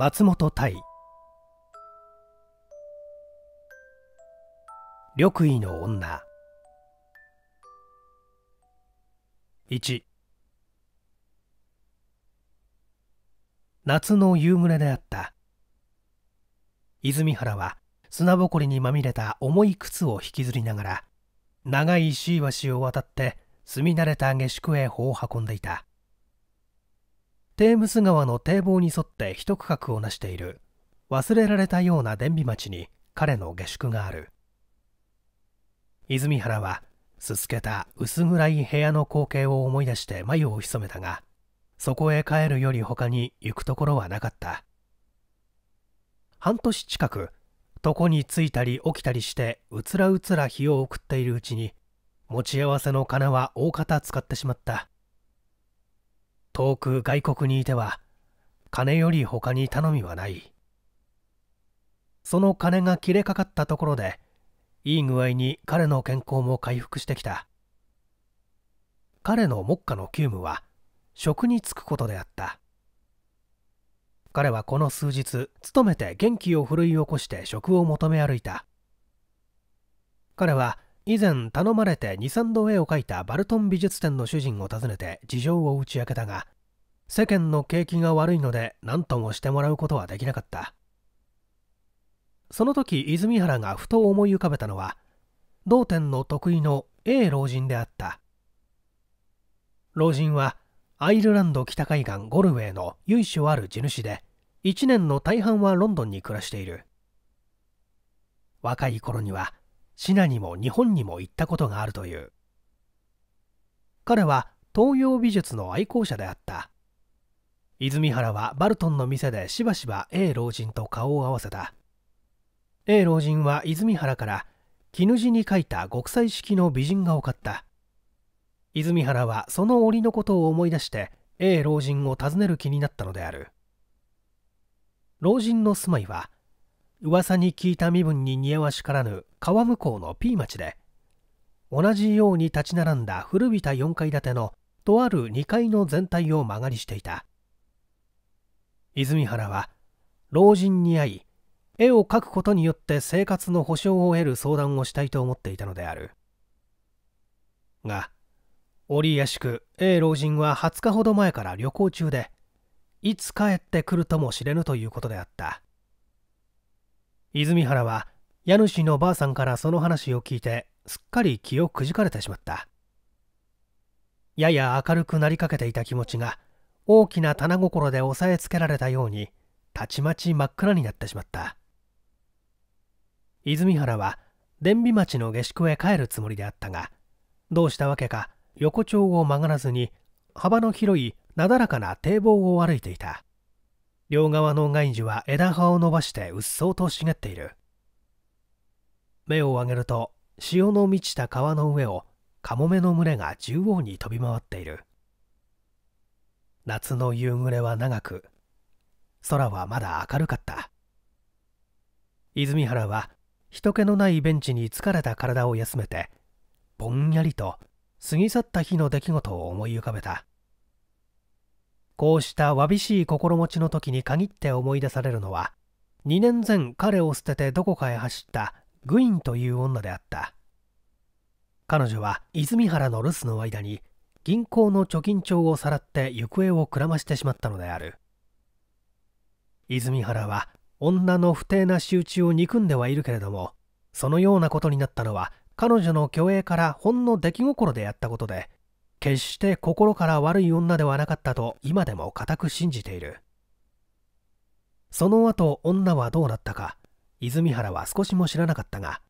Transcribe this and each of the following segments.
松本対緑衣の女1夏の夕暮れであった泉原は砂ぼこりにまみれた重い靴を引きずりながら長い石橋を渡って住み慣れた下宿へ歩を運んでいたテームス川の堤防に沿って一区画を成している忘れられたような伝美町に彼の下宿がある泉原はすすけた薄暗い部屋の光景を思い出して眉を潜めたがそこへ帰るより他に行くところはなかった半年近く床に着いたり起きたりしてうつらうつら日を送っているうちに持ち合わせの金は大方使ってしまった遠く外国にいては金より他に頼みはないその金が切れかかったところでいい具合に彼の健康も回復してきた彼の目下の急務は職に就くことであった彼はこの数日勤めて元気を奮い起こして職を求め歩いた彼は以前頼まれて23度絵を描いたバルトン美術展の主人を訪ねて事情を打ち明けたが世間の景気が悪いので何ともしてもらうことはできなかったその時泉原がふと思い浮かべたのは同店の得意の A 老人であった老人はアイルランド北海岸ゴルウェイの由緒ある地主で1年の大半はロンドンに暮らしている若い頃にはシナにも日本にも行ったことがあるという彼は東洋美術の愛好者であった泉原はバルトンの店でしばしば A 老人と顔を合わせた A 老人は泉原から絹地に書いた極彩式の美人画を買った泉原はその折のことを思い出して A 老人を訪ねる気になったのである老人の住まいは噂に聞いた身分に似合わしからぬ川向こうの P 町で同じように立ち並んだ古びた4階建てのとある2階の全体を間借りしていた泉原は老人に会い絵を描くことによって生活の保障を得る相談をしたいと思っていたのであるが折し宿 A 老人は20日ほど前から旅行中でいつ帰ってくるとも知れぬということであった泉原は家主のばあさんからその話を聞いてすっかり気をくじかれてしまったやや明るくなりかけていた気持ちが大きな棚心で押さえつけられたようにたちまち真っ暗になってしまった泉原は伝美町の下宿へ帰るつもりであったがどうしたわけか横丁を曲がらずに幅の広いなだらかな堤防を歩いていた両側の外樹は枝葉を伸ばしてうっそうと茂っている目を上げると潮の満ちた川の上をカモメの群れが縦横に飛び回っている夏の夕暮れは長く空はまだ明るかった泉原は人気のないベンチに疲れた体を休めてぼんやりと過ぎ去った日の出来事を思い浮かべたこうしたわびしい心持ちの時に限って思い出されるのは2年前彼を捨ててどこかへ走ったグインという女であった彼女は泉原の留守の間に銀行の貯金帳をさらって行方をくらましてしまったのである泉原は女の不定な仕打ちを憎んではいるけれどもそのようなことになったのは彼女の虚栄からほんの出来心でやったことで決して心から悪い女ではなかったと今でも固く信じているその後女はどうなったか泉原は少しも知らなかったが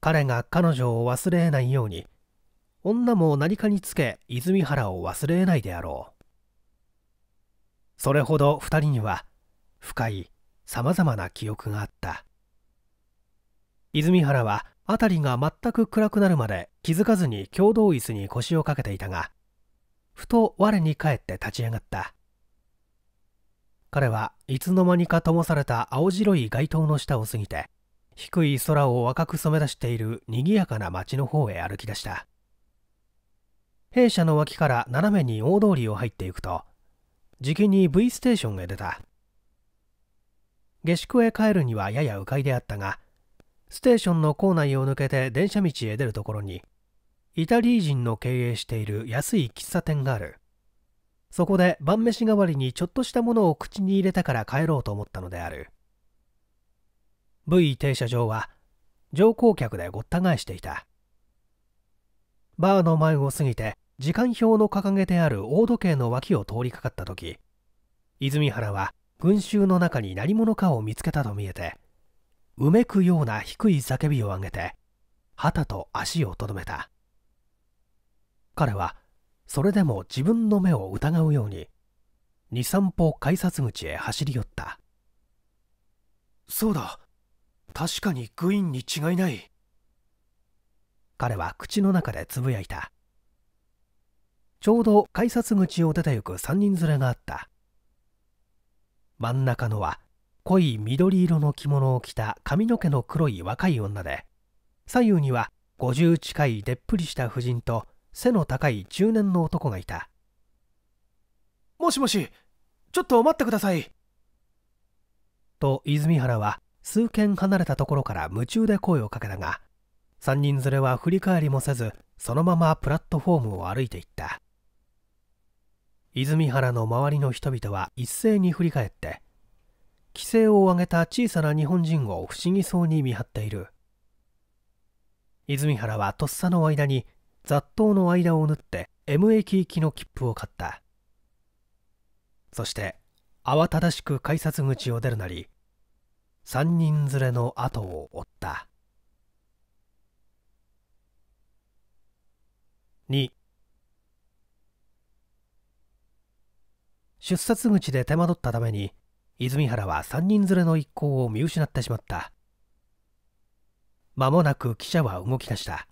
彼が彼女を忘れないように女も何かにつけ泉原を忘れないであろうそれほど2人には深いさまざまな記憶があった泉原は辺りが全く暗くなるまで気づかずに共同椅子に腰をかけていたがふと我に返って立ち上がった彼はいつの間にか灯された青白い街灯の下を過ぎて低い空を赤く染め出している賑やかな街の方へ歩き出した弊社の脇から斜めに大通りを入っていくとじきに V ステーションへ出た下宿へ帰るにはやや迂回であったがステーションの構内を抜けて電車道へ出るところに、イタリー人の経営している安い喫茶店がある。そこで晩飯代わりにちょっとしたものを口に入れたから帰ろうと思ったのである。V 停車場は乗降客でごった返していた。バーの前を過ぎて時間表の掲げてある大時計の脇を通りかかった時泉原は群衆の中に何者かを見つけたと見えてうめくような低い叫びを上げて旗と足をとどめた彼はそれでも自分の目を疑うように23歩改札口へ走り寄ったそうだ確かにグイーンに違いない彼は口の中でつぶやいたちょうど改札口を出て行く3人連れがあった真ん中のは濃い緑色の着物を着た髪の毛の黒い若い女で左右には50近いでっぷりした婦人と背の高い中年の男がいたもしもしちょっと待ってくださいと泉原は数軒離れたところから夢中で声をかけたが3人連れは振り返りもせずそのままプラットフォームを歩いていった泉原の周りの人々は一斉に振り返って規制を上げた小さな日本人を不思議そうに見張っている泉原はとっさの間に雑踏の間を縫って M 駅行きの切符を買ったそして慌ただしく改札口を出るなり3人連れの後を追った2出札口で手間取ったために泉原は3人連れの一行を見失ってしまった間もなく記者は動き出した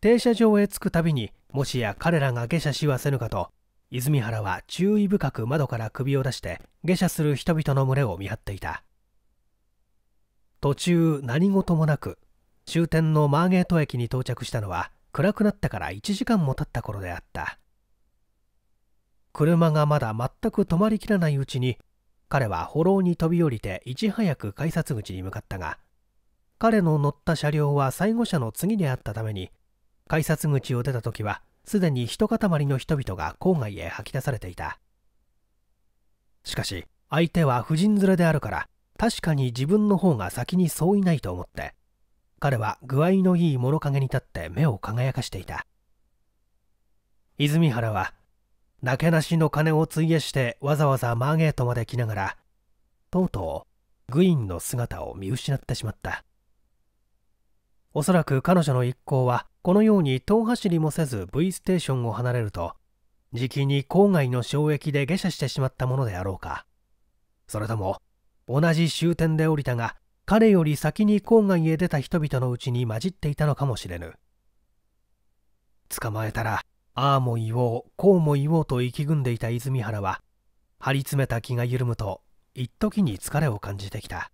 停車場へ着くたびにもしや彼らが下車しはせぬかと泉原は注意深く窓から首を出して下車する人々の群れを見張っていた途中何事もなく終点のマーゲート駅に到着したのは暗くなってから1時間も経った頃であった車がまだ全く止まりきらないうちに彼は歩道に飛び降りていち早く改札口に向かったが彼の乗った車両は最後車の次であったために改札口を出た時はすでに一塊の人々が郊外へ吐き出されていたしかし相手は婦人連れであるから確かに自分の方が先にそういないと思って彼は具合のいい物陰に立って目を輝かしていた泉原はなけなしの金を費やしてわざわざマーゲートまで来ながらとうとうグインの姿を見失ってしまったおそらく彼女の一行はこのように遠走りもせず V ステーションを離れるとじきに郊外の衝撃で下車してしまったものであろうかそれとも同じ終点で降りたが彼より先に郊外へ出た人々のうちに混じっていたのかもしれぬ捕まえたらああも言おうこうも言おうと意気組んでいた泉原は張り詰めた気が緩むと一時に疲れを感じてきた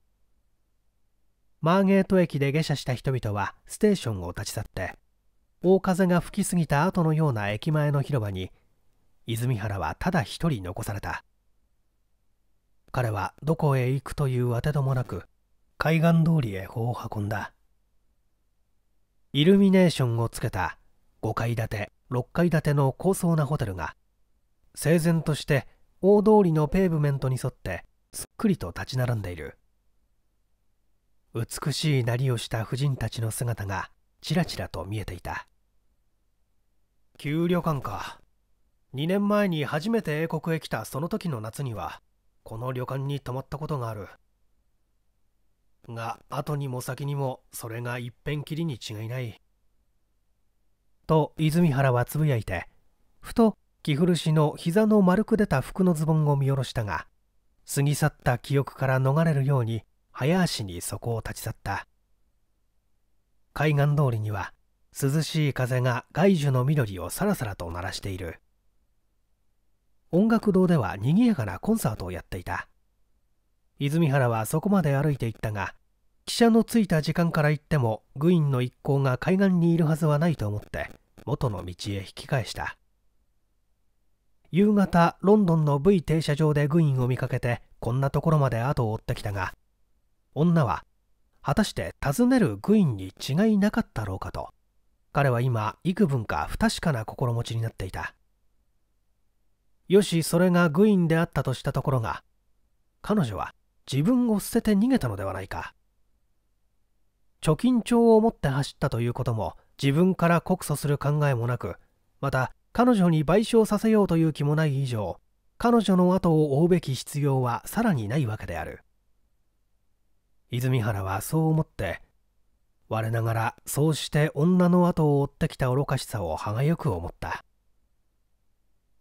マーゲート駅で下車した人々はステーションを立ち去って大風が吹きすぎた後のような駅前の広場に泉原はただ一人残された彼はどこへ行くというあてどもなく海岸通りへ歩を運んだイルミネーションをつけた5階建て6階建ての高層なホテルが整然として大通りのペーブメントに沿ってすっくりと立ち並んでいる美しいなりをした婦人たちの姿がちらちらと見えていた旧旅館か2年前に初めて英国へ来たその時の夏にはこの旅館に泊まったことがあるが後にも先にもそれがいっぺんきりに違いないと泉原はつぶやいてふと着古しの膝の丸く出た服のズボンを見下ろしたが過ぎ去った記憶から逃れるように早足にそこを立ち去った海岸通りには涼しい風が外樹の緑をさらさらと鳴らしている音楽堂では賑やかなコンサートをやっていた泉原はそこまで歩いていったが汽車の着いた時間から行ってもグインの一行が海岸にいるはずはないと思って元の道へ引き返した夕方ロンドンの V 停車場でグインを見かけてこんなところまで後を追ってきたが女は果たして尋ねるグインに違いなかったろうかと彼は今幾分か不確かな心持ちになっていたよしそれがグインであったとしたところが彼女は自分を捨てて逃げたのではないか貯金帳を持って走ったということも自分から告訴する考えもなくまた彼女に賠償させようという気もない以上彼女の後を追うべき必要はさらにないわけである泉原はそう思って我ながらそうして女の後を追ってきた愚かしさを歯がゆく思った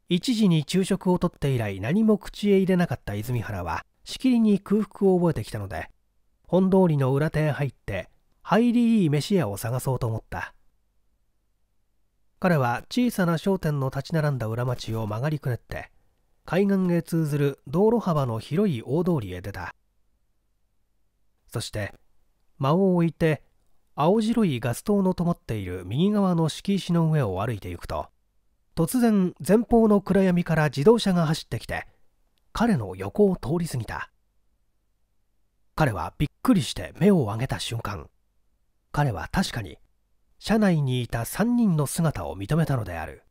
一時に昼食をとって以来何も口へ入れなかった泉原はしきりに空腹を覚えてきたので本通りの裏手へ入って入りいい飯屋を探そうと思った彼は小さな商店の立ち並んだ裏町を曲がりくねって海岸へ通ずる道路幅の広い大通りへ出たそして間を置いて青白いガス灯の灯っている右側の敷石の上を歩いていくと突然前方の暗闇から自動車が走ってきて彼の横を通り過ぎた彼はびっくりして目を上げた瞬間彼は確かに車内にいた3人の姿を認めたのである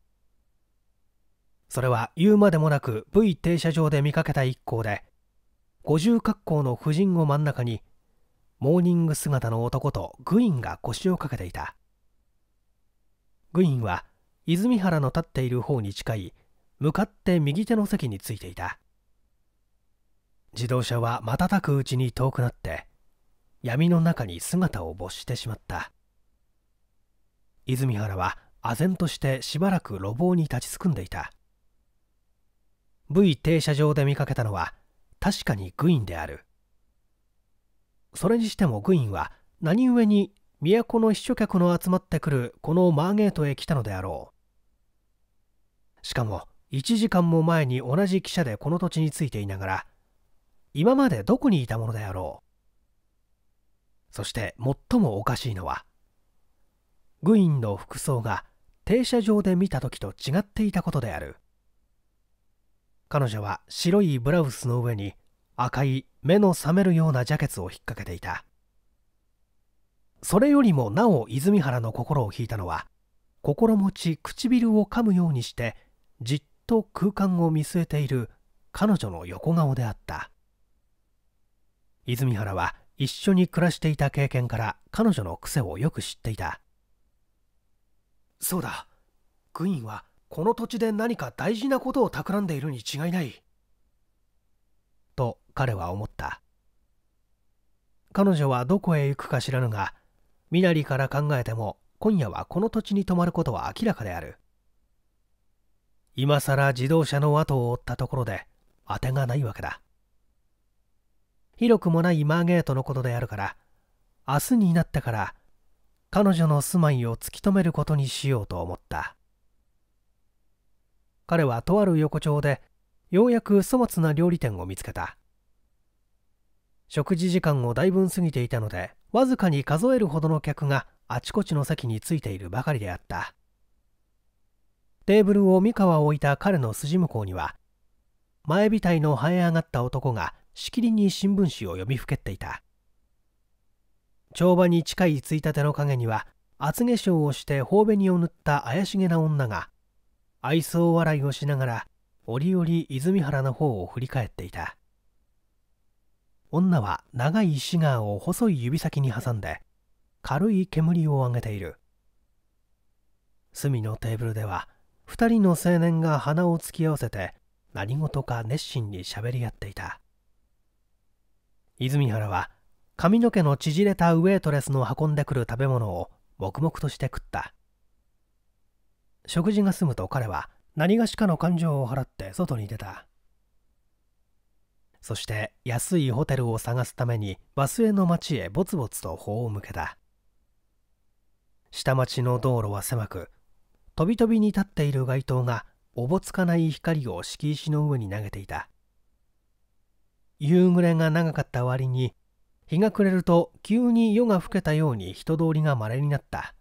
それは言うまでもなく V 停車場で見かけた一行で五重格好の婦人を真ん中にモーニング姿の男とグインが腰をかけていたグインは泉原の立っている方に近い向かって右手の席についていた自動車は瞬くうちに遠くなって闇の中に姿を没してしまった泉原は唖然としてしばらく路傍に立ちすくんでいた V 停車場で見かけたのは確かにグインであるそれにしてもグインは何故に都の秘書客の集まってくるこのマーゲートへ来たのであろうしかも1時間も前に同じ汽車でこの土地についていながら今までどこにいたものであろうそして最もおかしいのはグインの服装が停車場で見た時と違っていたことである彼女は白いブラウスの上に赤い目の覚めるようなジャケツを引っ掛けていたそれよりもなお泉原の心を引いたのは心持ち唇を噛むようにしてじっと空間を見据えている彼女の横顔であった泉原は一緒に暮らしていた経験から彼女の癖をよく知っていたそうだグインはこの土地で何か大事なことを企んでいるに違いないと彼は思った彼女はどこへ行くか知らぬが身なりから考えても今夜はこの土地に泊まることは明らかである今さら自動車の後を追ったところで当てがないわけだ広くもないマーゲートのことであるから明日になってから彼女の住まいを突き止めることにしようと思った彼はとある横丁でようやく粗末な料理店を見つけた食事時間をだいぶ過ぎていたのでわずかに数えるほどの客があちこちの席についているばかりであったテーブルを三河を置いた彼の筋向こうには前たいの生え上がった男がしきりに新聞紙を読みふけっていた帳場に近いついたての陰には厚化粧をして頬紅を塗った怪しげな女が愛想笑いをしながら折々泉原の方を振り返っていた女は長いシガーを細い指先に挟んで軽い煙を上げている隅のテーブルでは2人の青年が鼻を突き合わせて何事か熱心にしゃべり合っていた泉原は髪の毛の縮れたウエイトレスの運んでくる食べ物を黙々として食った食事が済むと彼は何がしかの感情を払って外に出たそして安いホテルを探すために忘れの町へぼつぼつと頬を向けた下町の道路は狭くとびとびに立っている街灯がおぼつかない光を敷石の上に投げていた夕暮れが長かった割に日が暮れると急に夜が更けたように人通りがまれになった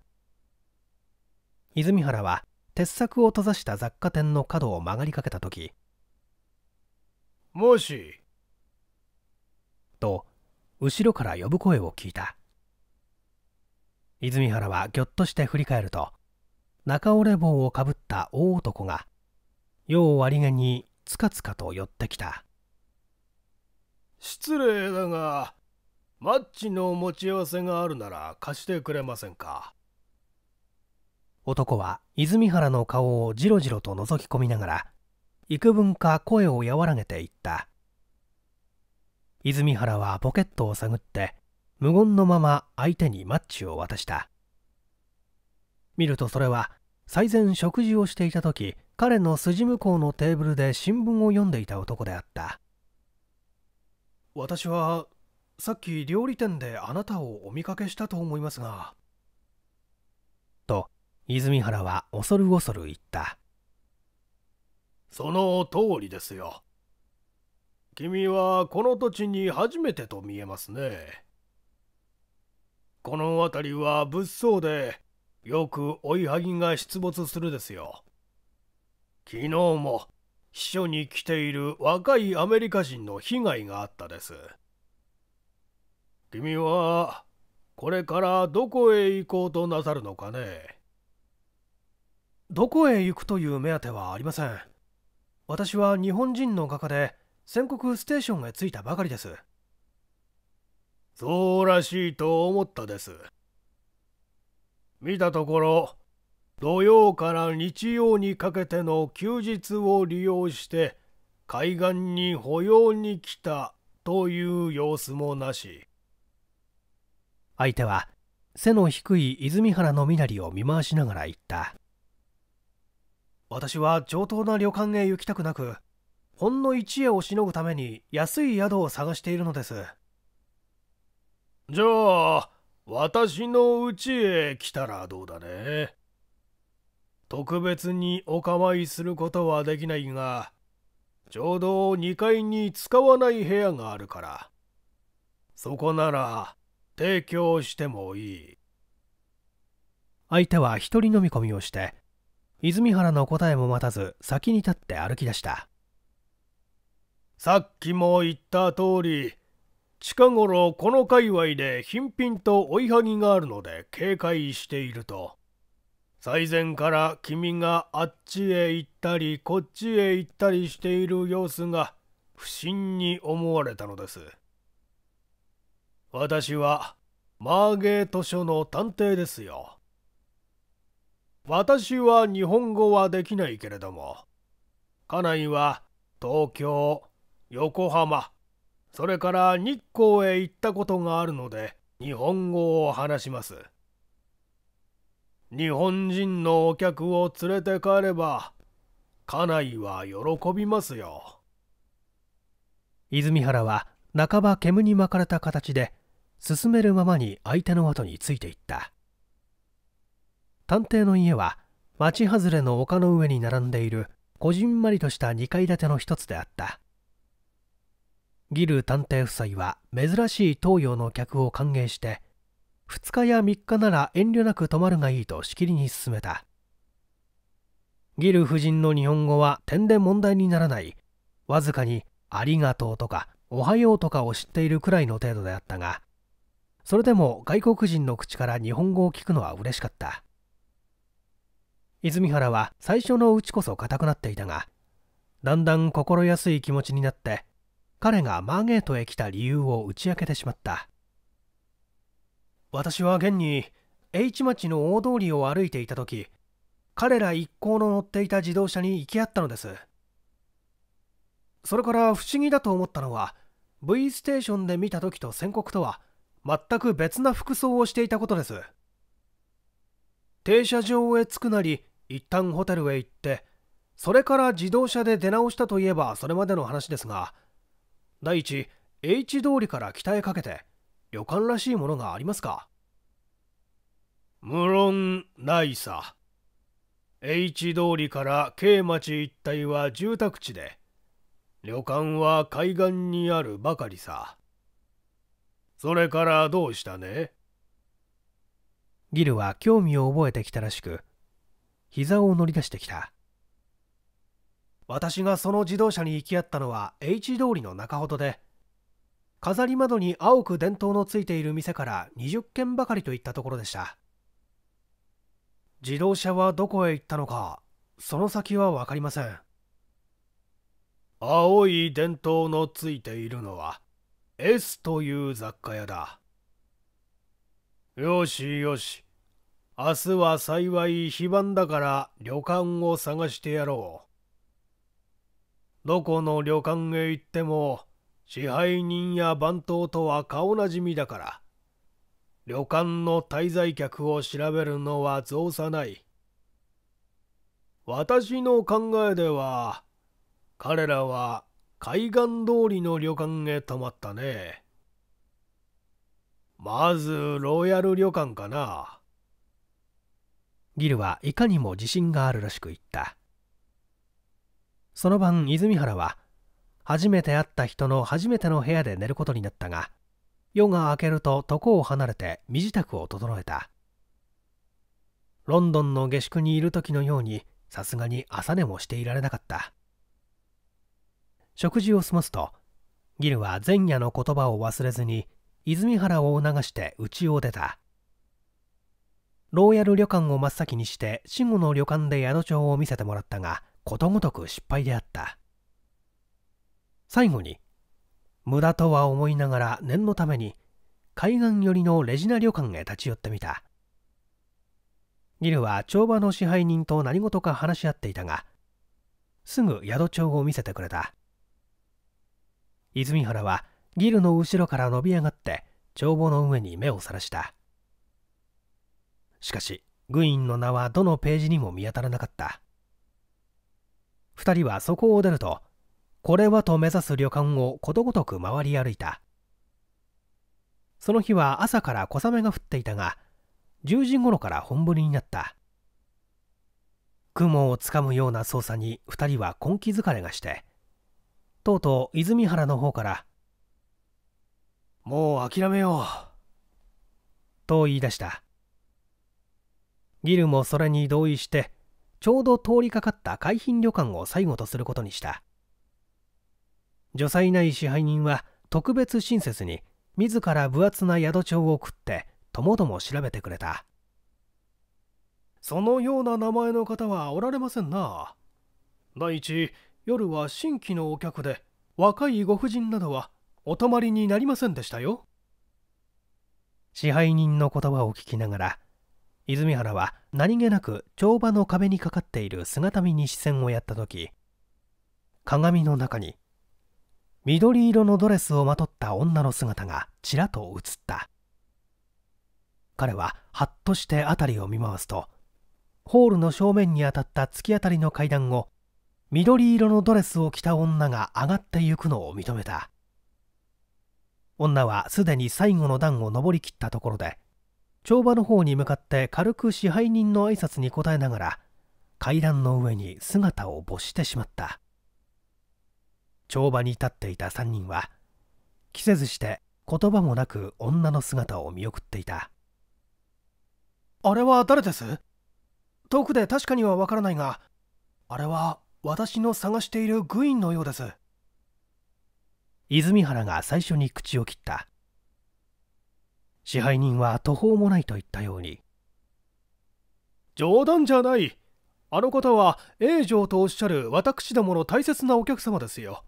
泉原は鉄柵を閉ざした雑貨店の角を曲がりかけた時「もし」と後ろから呼ぶ声を聞いた泉原はぎょっとして振り返ると中折れ棒をかぶった大男が世を割りげにつかつかと寄ってきた失礼だがマッチの持ち合わせがあるなら貸してくれませんか男は泉原の顔をじろじろと覗き込みながら幾分か声を和らげていった泉原はポケットを探って無言のまま相手にマッチを渡した見るとそれは最前食事をしていた時彼の筋向こうのテーブルで新聞を読んでいた男であった私はさっき料理店であなたをお見かけしたと思いますがと泉原は恐る恐る言ったその通りですよ君はこの土地に初めてと見えますねこの辺りは物騒でよく追いはぎが出没するですよ昨日も秘書に来ている若いアメリカ人の被害があったです。君はこれからどこへ行こうとなさるのかねどこへ行くという目当てはありません。私は日本人の画家で宣国ステーションへ着いたばかりです。そうらしいと思ったです。見たところ土曜から日曜にかけての休日を利用して海岸に保養に来たという様子もなし相手は背の低い泉原の身なりを見回しながら言った私は上等な旅館へ行きたくなくほんの一夜をしのぐために安い宿を探しているのですじゃあ私の家へ来たらどうだね特別にお構いすることはできないが、ちょうど2階に使わない部屋があるから、そこなら提供してもいい。相手は一人飲み込みをして、泉原の答えも待たず先に立って歩き出した。さっきも言った通り、近頃この界隈で貧品と追いはぎがあるので警戒していると最前から君があっちへ行ったりこっちへ行ったりしている様子が不審に思われたのです私はマーゲート署の探偵ですよ私は日本語はできないけれども家内は東京横浜それから日光へ行ったことがあるので日本語を話します。日本人のお客を連れて帰れば家内は喜びますよ泉原は半ば煙に巻かれた形で進めるままに相手の後についていった探偵の家は町外れの丘の上に並んでいるこじんまりとした2階建ての一つであったギル探偵夫妻は珍しい東洋の客を歓迎して2日や3日なら遠慮なく泊まるがいいとしきりに勧めたギル夫人の日本語は点で問題にならないわずかに「ありがとう」とか「おはよう」とかを知っているくらいの程度であったがそれでも外国人の口から日本語を聞くのは嬉しかった泉原は最初のうちこそ硬くなっていたがだんだん心安い気持ちになって彼がマーゲートへ来た理由を打ち明けてしまった私は現に H 町の大通りを歩いていた時彼ら一行の乗っていた自動車に行き合ったのですそれから不思議だと思ったのは V ステーションで見た時と宣告とは全く別な服装をしていたことです停車場へ着くなり一旦ホテルへ行ってそれから自動車で出直したといえばそれまでの話ですが第一 H 通りから北へかけて旅館らしいものがありますか無論ないさ H 通りから K 町一帯は住宅地で旅館は海岸にあるばかりさそれからどうしたねギルは興味を覚えてきたらしく膝を乗り出してきた私がその自動車に行き合ったのは H 通りの中ほどで飾り窓に青く伝統のついている店から20軒ばかりといったところでした自動車はどこへ行ったのかその先は分かりません青い伝統のついているのは S という雑貨屋だよしよし明日は幸い非番だから旅館を探してやろうどこの旅館へ行っても支配人や番頭とは顔なじみだから、旅館の滞在客を調べるのは造作ない。私の考えでは、彼らは海岸通りの旅館へ泊まったね。まず、ロイヤル旅館かな。ギルはいかにも自信があるらしく言った。その晩、泉原は、初めて会った人の初めての部屋で寝ることになったが夜が明けると床を離れて身支度を整えたロンドンの下宿にいる時のようにさすがに朝寝もしていられなかった食事を済ますとギルは前夜の言葉を忘れずに泉原を促して家を出たローヤル旅館を真っ先にして死後の旅館で宿帳を見せてもらったがことごとく失敗であった最後に無駄とは思いながら念のために海岸寄りのレジナ旅館へ立ち寄ってみたギルは帳場の支配人と何事か話し合っていたがすぐ宿帳を見せてくれた泉原はギルの後ろから伸び上がって帳簿の上に目をさらしたしかし軍員の名はどのページにも見当たらなかった2人はそこを出るとこれはと目指す旅館をことごとく回り歩いたその日は朝から小雨が降っていたが10時頃から本降りになった雲をつかむような操作に2人は根気疲れがしてとうとう泉原の方から「もう諦めよう」と言い出したギルもそれに同意してちょうど通りかかった海浜旅館を最後とすることにした除災ない支配人は特別親切に自ら分厚な宿帳を送ってともども調べてくれたそのような名前の方はおられませんな第一夜は新規のお客で若いご婦人などはお泊まりになりませんでしたよ支配人の言葉を聞きながら泉原は何気なく帳場の壁にかかっている姿見に視線をやった時鏡の中に緑色のドレスをまとった女の姿がちらと映った彼ははっとして辺りを見回すとホールの正面に当たった突き当たりの階段を緑色のドレスを着た女が上がってゆくのを認めた女はすでに最後の段を上りきったところで帳場の方に向かって軽く支配人の挨拶に応えながら階段の上に姿を没してしまった帳場に立っていた3人は着せずして言葉もなく女の姿を見送っていたあれは誰です遠くで確かにはわからないがあれは私の探しているグインのようです泉原が最初に口を切った支配人は途方もないと言ったように冗談じゃないあの方は永城とおっしゃる私どもの大切なお客様ですよ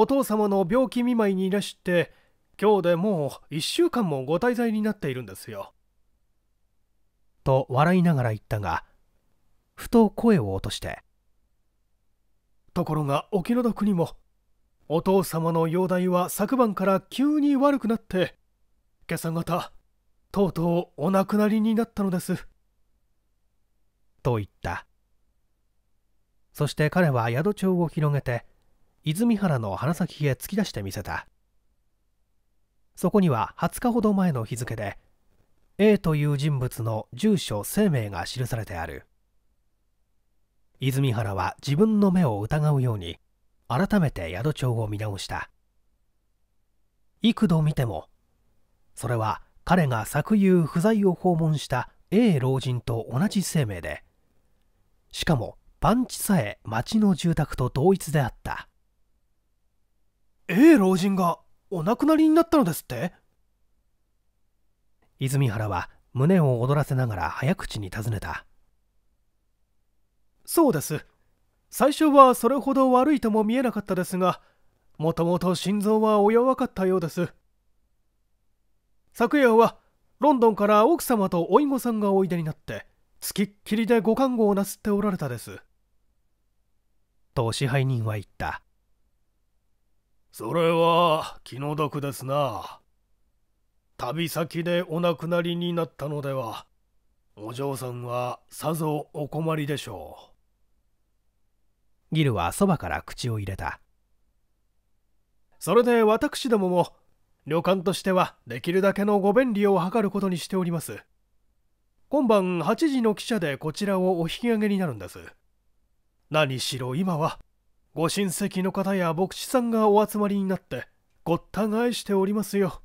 お父様の病気見舞いにいらして今日でもう1週間もご滞在になっているんですよ。と笑いながら言ったがふと声を落としてところがお気の毒にもお父様の容体は昨晩から急に悪くなって今朝方とうとうお亡くなりになったのですと言ったそして彼は宿帳を広げて泉原の鼻先へ突き出してみせたそこには20日ほど前の日付で A という人物の住所生命が記されてある泉原は自分の目を疑うように改めて宿帳を見直した幾度見てもそれは彼が昨夕不在を訪問した A 老人と同じ生命でしかもパンチさえ町の住宅と同一であったえ老人がお亡くなりになったのですって泉原は胸を躍らせながら早口に尋ねたそうです最初はそれほど悪いとも見えなかったですがもともと心臓はお弱かったようです昨夜はロンドンから奥様とおいごさんがおいでになってつきっきりでご看護をなすっておられたですと支配人は言ったそれは気の毒ですな旅先でお亡くなりになったのではお嬢さんはさぞお困りでしょうギルはそばから口を入れたそれで私どもも旅館としてはできるだけのご便利を図ることにしております今晩8時の汽車でこちらをお引き上げになるんです何しろ今はご親戚の方や牧師さんがお集まりになってごった返しておりますよ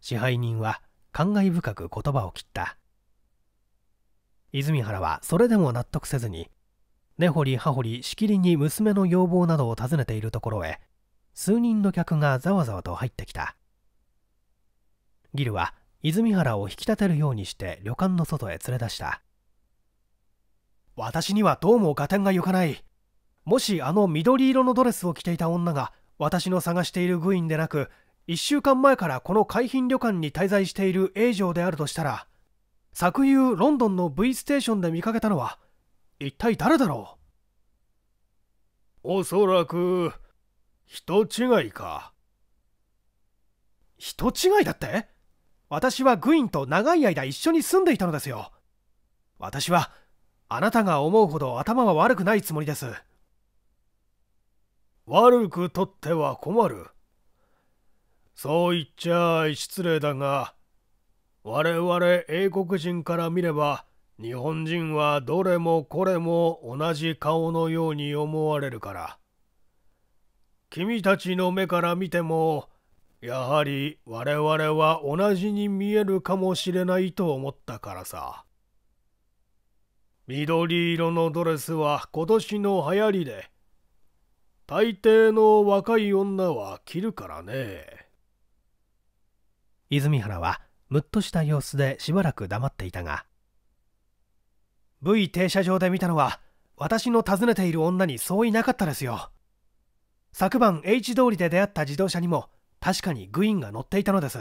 支配人は感慨深く言葉を切った泉原はそれでも納得せずに根掘り葉掘りしきりに娘の要望などを尋ねているところへ数人の客がざわざわと入ってきたギルは泉原を引き立てるようにして旅館の外へ連れ出した私にはどうも合点がゆかないもしあの緑色のドレスを着ていた女が私の探しているグインでなく1週間前からこの海浜旅館に滞在している永城であるとしたら昨夕ロンドンの V ステーションで見かけたのは一体誰だろうおそらく人違いか人違いだって私はグインと長い間一緒に住んでいたのですよ私はあなたが思うほど頭は悪くないつもりです悪くとっては困る。そう言っちゃ失礼だが、我々英国人から見れば、日本人はどれもこれも同じ顔のように思われるから。君たちの目から見ても、やはり我々は同じに見えるかもしれないと思ったからさ。緑色のドレスは今年の流行りで、大抵の若い女は着るからね泉原はむっとした様子でしばらく黙っていたが V 停車場で見たのは私の訪ねている女にそういなかったですよ昨晩 H 通りで出会った自動車にも確かにグインが乗っていたのです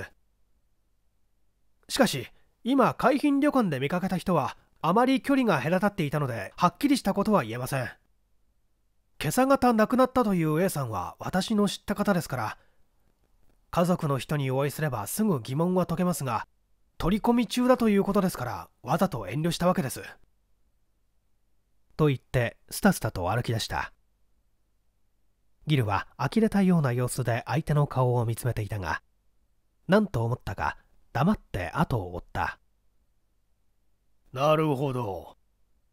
しかし今海浜旅館で見かけた人はあまり距離が隔たっていたのではっきりしたことは言えません今朝方亡くなったという A さんは私の知った方ですから家族の人にお会いすればすぐ疑問は解けますが取り込み中だということですからわざと遠慮したわけですと言ってスタスタと歩き出したギルは呆れたような様子で相手の顔を見つめていたが何と思ったか黙って後を追ったなるほど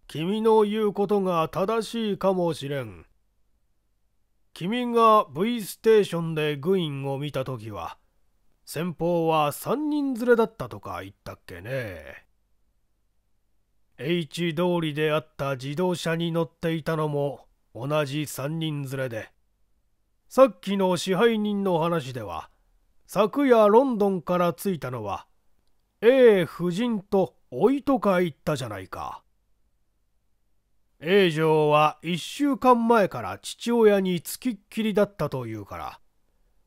君の言うことが正しいかもしれん君が V ステーションでグインを見た時は先方は3人連れだったとか言ったっけね H 通りであった自動車に乗っていたのも同じ3人連れでさっきの支配人の話では昨夜ロンドンから着いたのは A 夫人とおいとか言ったじゃないか。栄城は1週間前から父親につきっきりだったというから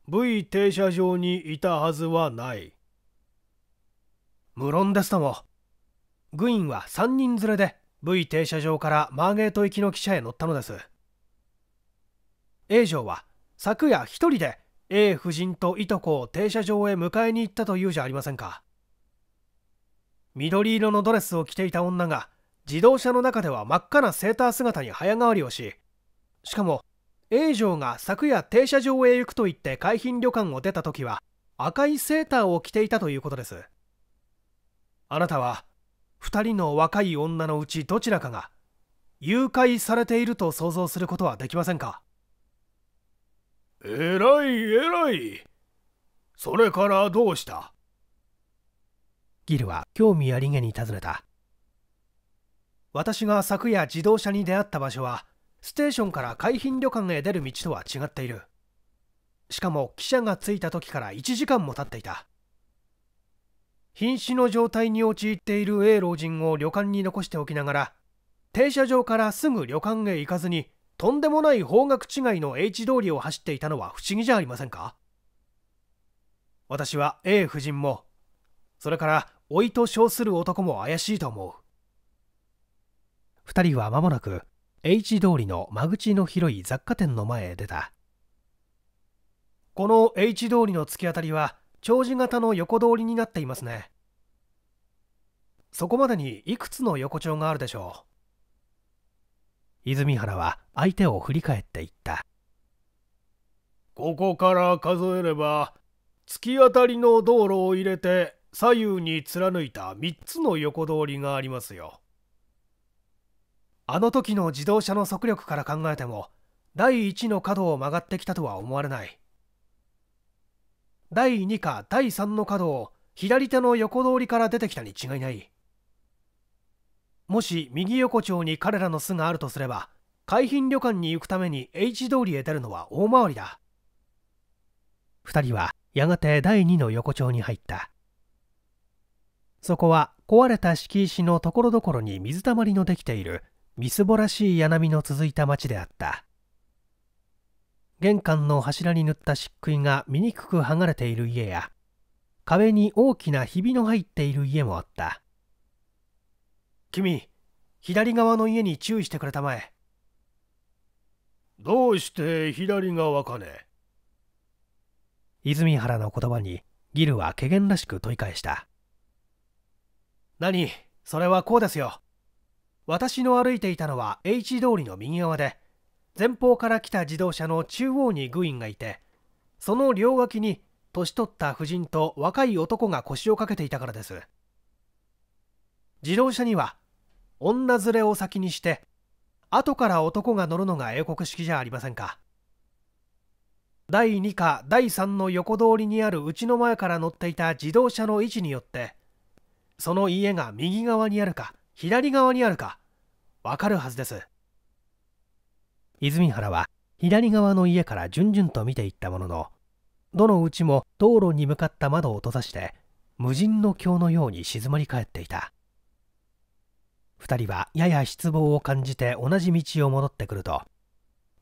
V 停車場にいたはずはない無論ですともグインは3人連れで V 停車場からマーゲート行きの汽車へ乗ったのです栄城は昨夜1人で A 夫人といとこを停車場へ迎えに行ったというじゃありませんか緑色のドレスを着ていた女が自動車の中では真っ赤なセーター姿に早変わりをししかも A 城が昨夜停車場へ行くと言って海浜旅館を出た時は赤いセーターを着ていたということですあなたは2人の若い女のうちどちらかが誘拐されていると想像することはできませんかえらいえらいそれからどうしたギルは興味ありげに尋ねた私が昨夜自動車に出会った場所はステーションから海浜旅館へ出る道とは違っているしかも汽車が着いた時から1時間も経っていた瀕死の状態に陥っている A 老人を旅館に残しておきながら停車場からすぐ旅館へ行かずにとんでもない方角違いの H 通りを走っていたのは不思議じゃありませんか私は A 夫人もそれから老いと称する男も怪しいと思う2人は間もなく H 通りの間口の広い雑貨店の前へ出たこの H 通りの突き当たりは長寿型の横通りになっていますねそこまでにいくつの横丁があるでしょう泉原は相手を振り返っていったここから数えれば突き当たりの道路を入れて左右に貫いた3つの横通りがありますよあの時の自動車の速力から考えても第1の角を曲がってきたとは思われない第2か第3の角を左手の横通りから出てきたに違いないもし右横丁に彼らの巣があるとすれば海浜旅館に行くために H 通りへ出るのは大回りだ2人はやがて第2の横丁に入ったそこは壊れた敷石のところどころに水たまりのできているみすぼらしい柳の続いた町であった玄関の柱に塗った漆喰が醜く剥がれている家や壁に大きなひびの入っている家もあった君左側の家に注意してくれたまえどうして左側かね泉原の言葉にギルは怪げらしく問い返した何それはこうですよ私の歩いていたのは H 通りの右側で前方から来た自動車の中央にグインがいてその両脇に年取った婦人と若い男が腰をかけていたからです自動車には女連れを先にして後から男が乗るのが英国式じゃありませんか第2課第3の横通りにあるうちの前から乗っていた自動車の位置によってその家が右側にあるか左側にあるかわかるはずです泉原は左側の家から順々と見ていったもののどのうちも道路に向かった窓を閉ざして無人の鏡のように静まり返っていた2人はやや失望を感じて同じ道を戻ってくると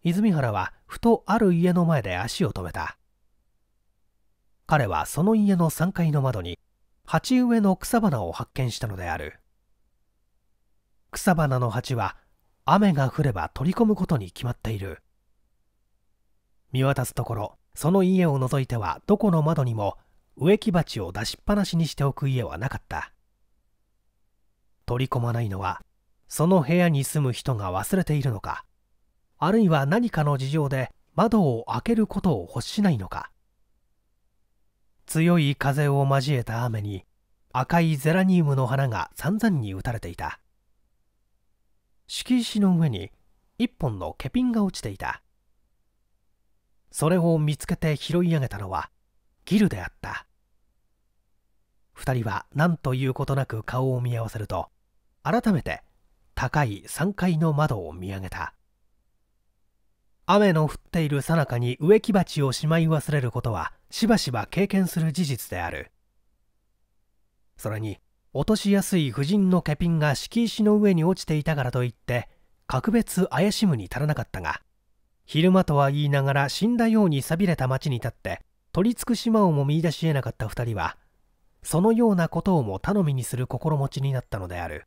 泉原はふとある家の前で足を止めた彼はその家の3階の窓に鉢植えの草花を発見したのである草花の鉢は雨が降れば取り込むことに決まっている見渡すところその家を除いてはどこの窓にも植木鉢を出しっぱなしにしておく家はなかった取り込まないのはその部屋に住む人が忘れているのかあるいは何かの事情で窓を開けることを欲しないのか強い風を交えた雨に赤いゼラニウムの花が散々に打たれていた敷石の上に一本のケピンが落ちていたそれを見つけて拾い上げたのはギルであった2人は何ということなく顔を見合わせると改めて高い3階の窓を見上げた雨の降っているさなかに植木鉢をしまい忘れることはしばしば経験する事実であるそれに落としやすい夫人の欠瓶が敷石の上に落ちていたからといって格別怪しむに足らなかったが昼間とは言いながら死んだように寂れた町に立って取りつく島をも見いだしえなかった2人はそのようなことをも頼みにする心持ちになったのである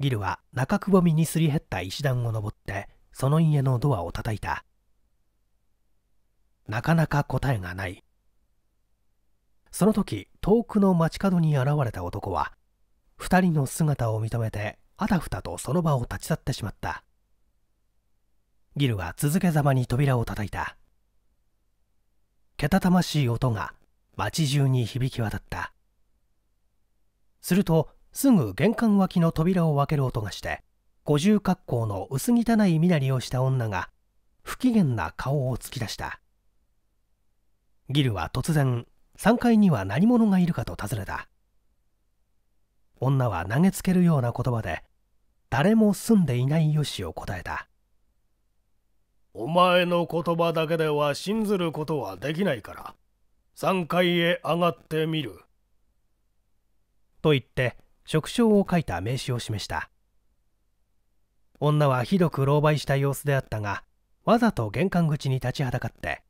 ギルは中くぼみにすり減った石段を登ってその家のドアを叩いたなかなか答えがないその時遠くの街角に現れた男は2人の姿を認めてあたふたとその場を立ち去ってしまったギルは続けざまに扉を叩いたけたたましい音が街中に響き渡ったするとすぐ玄関脇の扉を開ける音がして五重格好の薄汚い身なりをした女が不機嫌な顔を突き出したギルは突然3階には何者がいるかと尋ねた女は投げつけるような言葉で誰も住んでいないよしを答えたお前の言葉だけでは信ずることはできないから3階へ上がってみると言って職称を書いた名刺を示した女はひどく狼狽した様子であったがわざと玄関口に立ちはだかって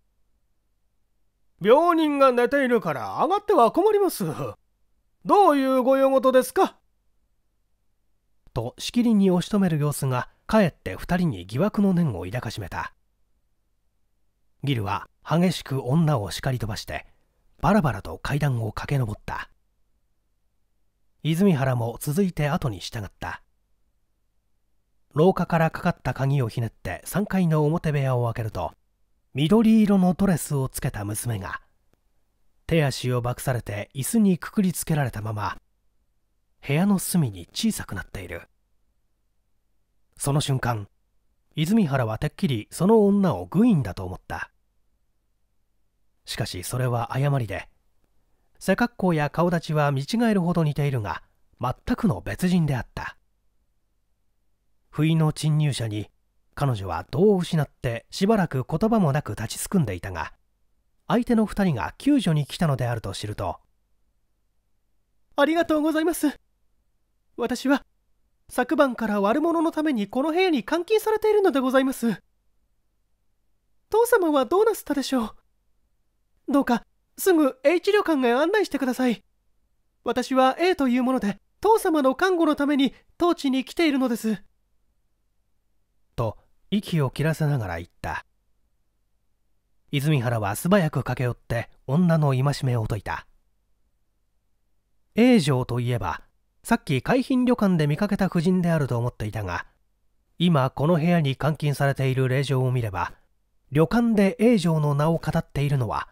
病人が寝ているから上がっては困ります。どういうご用事ですかとしきりに押し止める様子がかえって2人に疑惑の念を抱かしめたギルは激しく女を叱り飛ばしてバラバラと階段を駆け上った泉原も続いて後に従った廊下からかかった鍵をひねって3階の表部屋を開けると緑色のドレスをつけた娘が手足をばくされて椅子にくくりつけられたまま部屋の隅に小さくなっているその瞬間泉原はてっきりその女をグインだと思ったしかしそれは誤りで背格好や顔立ちは見違えるほど似ているが全くの別人であった不意の侵入者に彼女は度を失ってしばらく言葉もなく立ちすくんでいたが相手の2人が救助に来たのであると知るとありがとうございます私は昨晩から悪者のためにこの部屋に監禁されているのでございます父様はどうなすったでしょうどうかすぐ H 旅館へ案内してください私は A というもので父様の看護のために当地に来ているのです息を切らせながら言った泉原は素早く駆け寄って女の戒めを解いた永城といえばさっき海浜旅館で見かけた婦人であると思っていたが今この部屋に監禁されている令状を見れば旅館で永城の名を語っているのは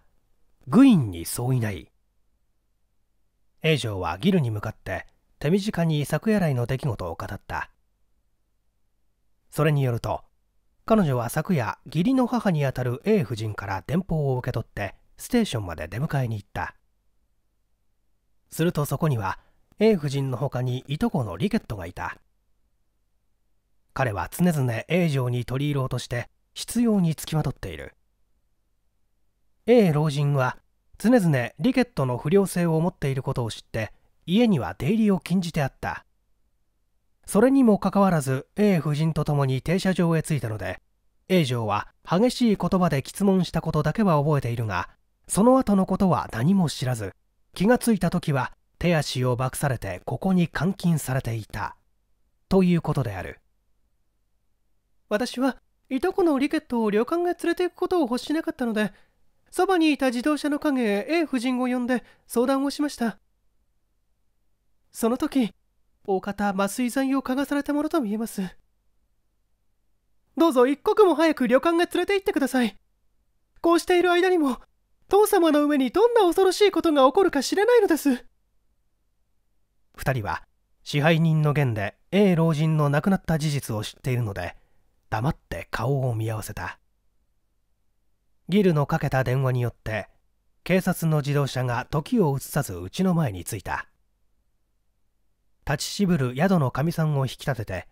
イ院にそういない永城はギルに向かって手短に昨夜来の出来事を語ったそれによると彼女は昨夜義理の母にあたる A 夫人から電報を受け取ってステーションまで出迎えに行ったするとそこには A 夫人の他にいとこのリケットがいた彼は常々 A 城に取り入ろうとして執拗につきまとっている A 老人は常々リケットの不良性を持っていることを知って家には出入りを禁じてあったそれにもかかわらず A 夫人と共に停車場へ着いたので A 嬢は激しい言葉で質問したことだけは覚えているがその後のことは何も知らず気がついた時は手足をクされてここに監禁されていたということである私はいとこのリケットを旅館へ連れて行くことを欲しなかったのでそばにいた自動車の影へ A 夫人を呼んで相談をしましたその時大方麻酔剤を嗅がされたものと見えますどうぞ一刻も早く旅館へ連れて行ってくださいこうしている間にも父様の上にどんな恐ろしいことが起こるか知れないのです2人は支配人の言で A 老人の亡くなった事実を知っているので黙って顔を見合わせたギルのかけた電話によって警察の自動車が時を移さずうちの前に着いた立ちしぶる宿のかみさんを引き立てて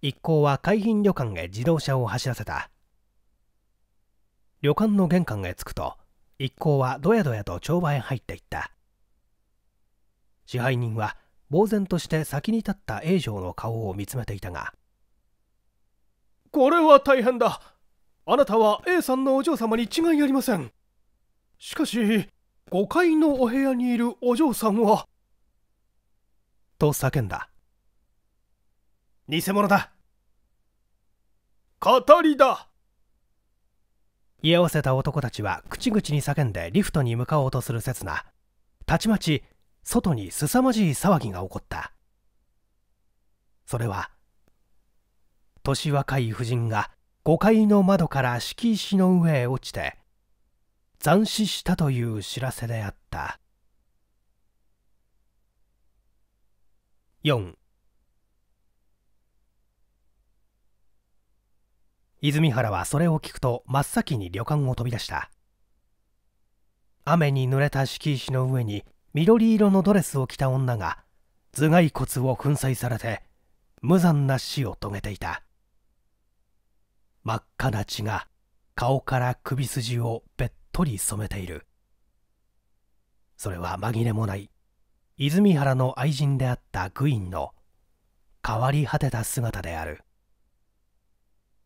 一行は海浜旅館へ自動車を走らせた旅館の玄関へ着くと一行はどやどやと帳場へ入っていった支配人は呆然として先に立った永城の顔を見つめていたがこれは大変だあなたは A さんのお嬢様に違いありませんしかし5階のお部屋にいるお嬢さんはと叫んだ偽物だ語りだ居合わせた男たちは口々に叫んでリフトに向かおうとする刹那たちまち外に凄まじい騒ぎが起こったそれは年若い婦人が5階の窓から敷石の上へ落ちて斬死したという知らせであった4泉原はそれを聞くと真っ先に旅館を飛び出した雨に濡れた敷石の上に緑色のドレスを着た女が頭蓋骨を粉砕されて無残な死を遂げていた真っ赤な血が顔から首筋をべっとり染めているそれは紛れもない泉原の愛人であったグインの変わり果てた姿である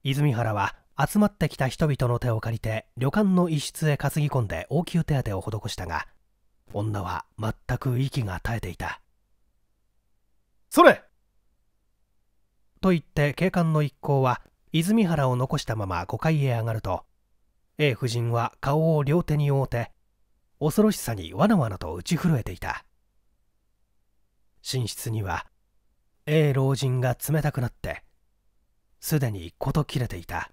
泉原は集まってきた人々の手を借りて旅館の一室へ担ぎ込んで応急手当を施したが女は全く息が絶えていたそれと言って警官の一行は泉原を残したまま5階へ上がると A 夫人は顔を両手に覆うて恐ろしさにわなわなと打ち震えていた寝室には A 老人が冷たくなってすでに事切れていた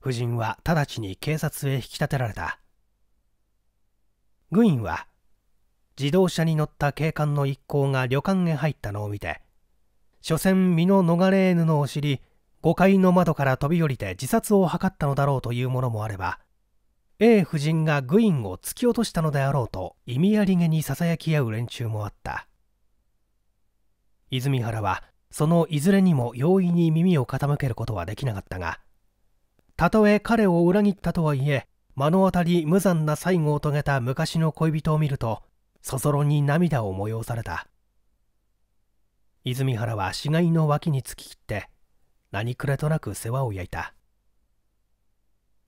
夫人は直ちに警察へ引き立てられた軍員は自動車に乗った警官の一行が旅館へ入ったのを見て所詮身の逃れ得ぬのを知り5階の窓から飛び降りて自殺を図ったのだろうというものもあれば A 夫人がグインを突き落としたのであろうと意味ありげにささやき合う連中もあった泉原はそのいずれにも容易に耳を傾けることはできなかったがたとえ彼を裏切ったとはいえ目の当たり無残な最後を遂げた昔の恋人を見るとそぞろに涙を催された泉原は死骸の脇に突き切って何くれとなく世話を焼いた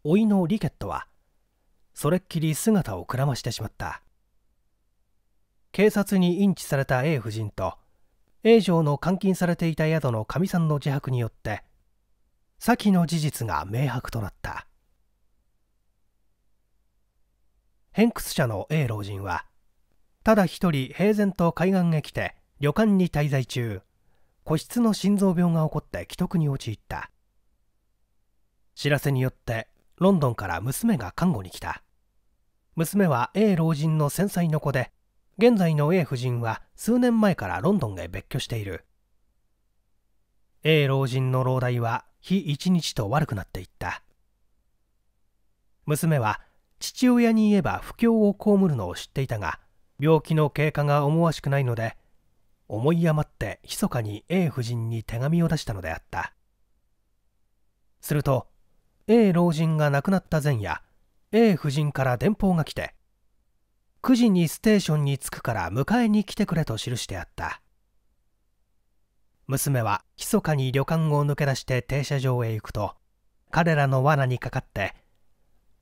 甥のリケットはそれっきり姿をくらましてしまった警察に認知された A 夫人と A 城の監禁されていた宿のかみさんの自白によって先の事実が明白となった偏屈者の A 老人はただ一人平然と海岸へ来て旅館に滞在中個室の心臓病が起こって危篤に陥った知らせによってロンドンから娘が看護に来た娘は A 老人の繊細の子で現在の A 夫人は数年前からロンドンへ別居している A 老人の老大は日一日と悪くなっていった娘は父親に言えば不況を被るのを知っていたが病気の経過が思わしくないので思い余って密かに A 夫人に手紙を出したのであったすると A 老人が亡くなった前夜 A 夫人から電報が来て9時にステーションに着くから迎えに来てくれと記してあった娘は密かに旅館を抜け出して停車場へ行くと彼らの罠にかかって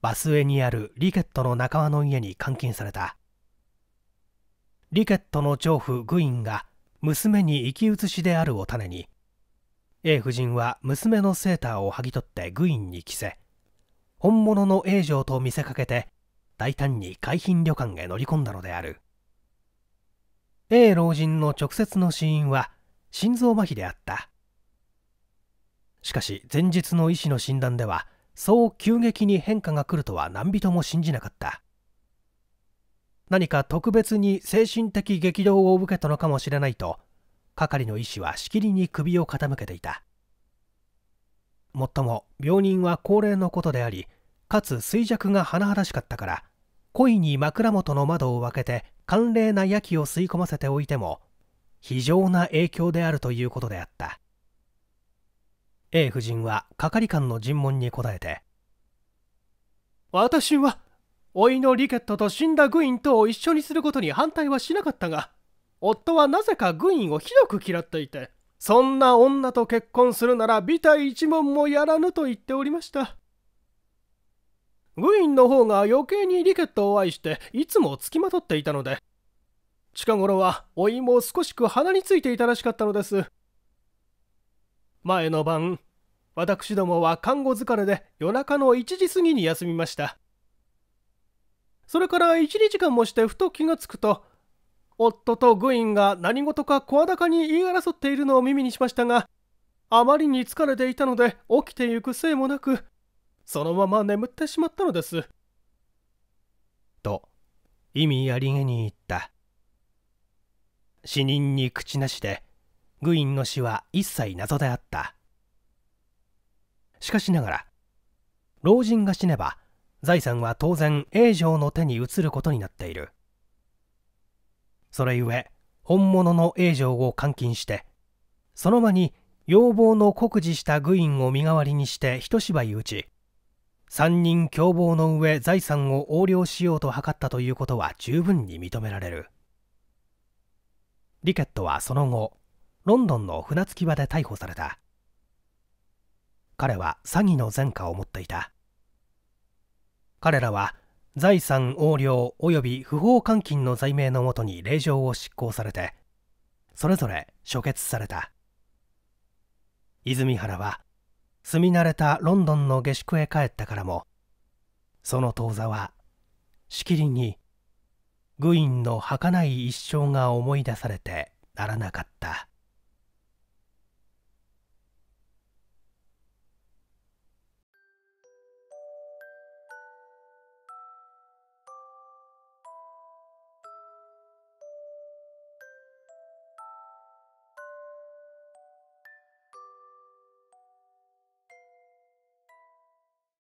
バス上にあるリケットの仲間の家に監禁されたリケットの長夫グインが娘に生き写しであるを種に A 夫人は娘のセーターを剥ぎ取ってグインに着せ本物の A 城と見せかけて大胆に海浜旅館へ乗り込んだのである A 老人の直接の死因は心臓麻痺であったしかし前日の医師の診断ではそう急激に変化が来るとは何人も信じなかった何か特別に精神的激動を受けたのかもしれないと係の医師はしきりに首を傾けていたもっとも病人は高齢のことでありかつ衰弱が甚だしかったから故意に枕元の窓を開けて寒冷な夜気を吸い込ませておいても非常な影響であるということであった A 夫人は係官の尋問に答えて私は老いのリケットと死んだグインとを一緒にすることに反対はしなかったが夫はなぜか軍医をひどく嫌っていてそんな女と結婚するなら美体一文もやらぬと言っておりました軍医の方が余計にリケットを愛していつもつきまとっていたので近頃はおいも少しく鼻についていたらしかったのです前の晩私どもは看護疲れで夜中の1時過ぎに休みましたそれから1、2時間もしてふと気がつくと夫とグインが何事か声高に言い争っているのを耳にしましたがあまりに疲れていたので起きてゆくせいもなくそのまま眠ってしまったのですと意味ありげに言った死人に口なしでグインの死は一切謎であったしかしながら老人が死ねば財産は当然永城の手に移ることになっているそれゆえ本物の永城を監禁してその間に要望の酷似した愚院を身代わりにして一芝居打ち3人共謀の上財産を横領しようと図ったということは十分に認められるリケットはその後ロンドンの船着き場で逮捕された彼は詐欺の前科を持っていた彼らは財産横領及び不法監禁の罪名のもとに令状を執行されてそれぞれ処決された泉原は住み慣れたロンドンの下宿へ帰ったからもその当座はしきりにグインの儚い一生が思い出されてならなかった